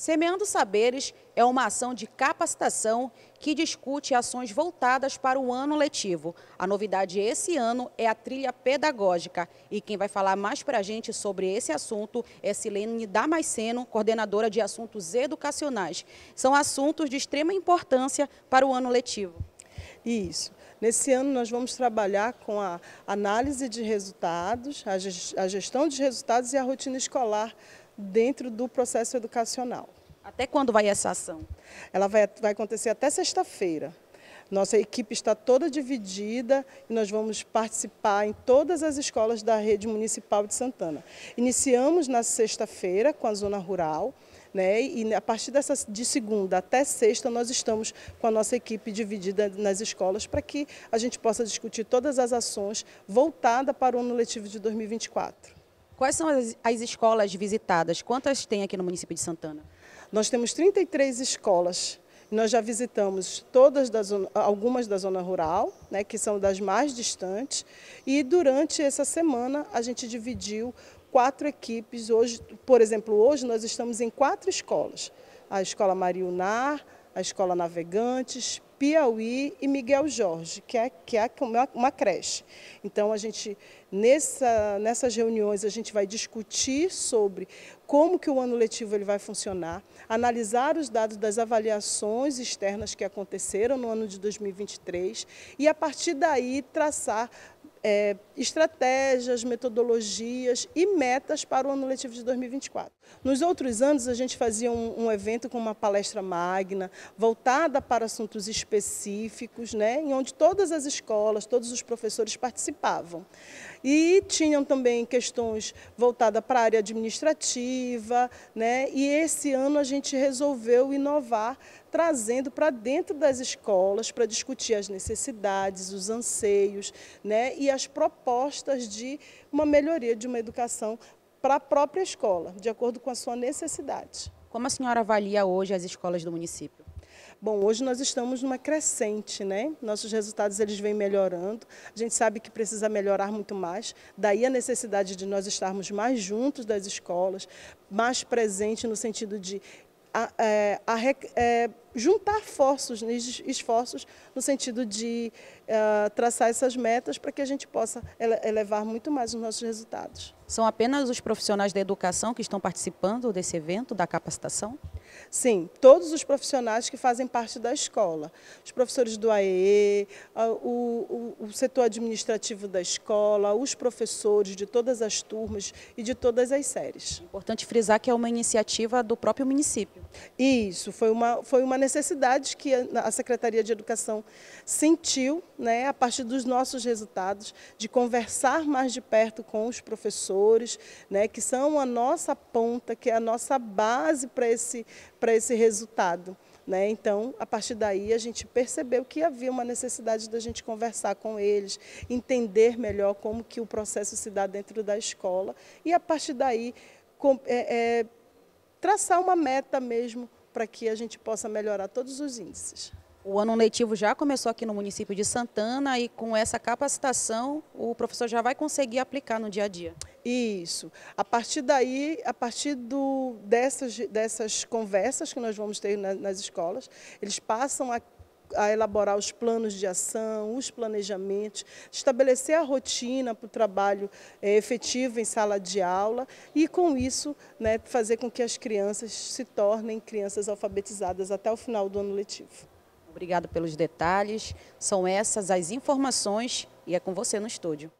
Semeando Saberes é uma ação de capacitação que discute ações voltadas para o ano letivo. A novidade esse ano é a trilha pedagógica. E quem vai falar mais para a gente sobre esse assunto é Silene Damasceno, coordenadora de assuntos educacionais. São assuntos de extrema importância para o ano letivo. Isso. Nesse ano nós vamos trabalhar com a análise de resultados, a gestão de resultados e a rotina escolar dentro do processo educacional. Até quando vai essa ação? Ela vai, vai acontecer até sexta-feira. Nossa equipe está toda dividida e nós vamos participar em todas as escolas da rede municipal de Santana. Iniciamos na sexta-feira com a zona rural, né? E a partir dessa, de segunda até sexta nós estamos com a nossa equipe dividida nas escolas para que a gente possa discutir todas as ações voltadas para o ano letivo de 2024. Quais são as, as escolas visitadas? Quantas tem aqui no município de Santana? Nós temos 33 escolas nós já visitamos todas da zona, algumas da zona rural, né, que são das mais distantes, e durante essa semana a gente dividiu quatro equipes. Hoje, por exemplo, hoje nós estamos em quatro escolas: a escola Mariunar, a Escola Navegantes, Piauí e Miguel Jorge, que é, que é uma, uma creche. Então, a gente, nessa, nessas reuniões, a gente vai discutir sobre como que o ano letivo ele vai funcionar, analisar os dados das avaliações externas que aconteceram no ano de 2023 e, a partir daí, traçar é, estratégias, metodologias e metas para o ano letivo de 2024. Nos outros anos, a gente fazia um, um evento com uma palestra magna, voltada para assuntos específicos, né, em onde todas as escolas, todos os professores participavam. E tinham também questões voltadas para a área administrativa, né, e esse ano a gente resolveu inovar trazendo para dentro das escolas para discutir as necessidades, os anseios né, e as propostas de uma melhoria de uma educação para a própria escola, de acordo com a sua necessidade. Como a senhora avalia hoje as escolas do município? Bom, hoje nós estamos numa crescente, né? Nossos resultados eles vêm melhorando. A gente sabe que precisa melhorar muito mais. Daí a necessidade de nós estarmos mais juntos das escolas, mais presente no sentido de a, é, a, a, é, juntar forços, né, esforços no sentido de uh, traçar essas metas para que a gente possa elevar muito mais os nossos resultados. São apenas os profissionais da educação que estão participando desse evento, da capacitação? Sim, todos os profissionais que fazem parte da escola. Os professores do AEE, o, o, o setor administrativo da escola, os professores de todas as turmas e de todas as séries. É importante frisar que é uma iniciativa do próprio município. Isso, foi uma, foi uma necessidade que a Secretaria de Educação sentiu, né, a partir dos nossos resultados, de conversar mais de perto com os professores, né, que são a nossa ponta, que é a nossa base para esse para esse resultado. Né? Então, a partir daí, a gente percebeu que havia uma necessidade da gente conversar com eles, entender melhor como que o processo se dá dentro da escola e, a partir daí, com, é, é, traçar uma meta mesmo para que a gente possa melhorar todos os índices. O ano letivo já começou aqui no município de Santana e com essa capacitação o professor já vai conseguir aplicar no dia a dia. Isso. A partir daí, a partir do, dessas, dessas conversas que nós vamos ter na, nas escolas, eles passam a a elaborar os planos de ação, os planejamentos, estabelecer a rotina para o trabalho é, efetivo em sala de aula e, com isso, né, fazer com que as crianças se tornem crianças alfabetizadas até o final do ano letivo. Obrigada pelos detalhes. São essas as informações e é com você no estúdio.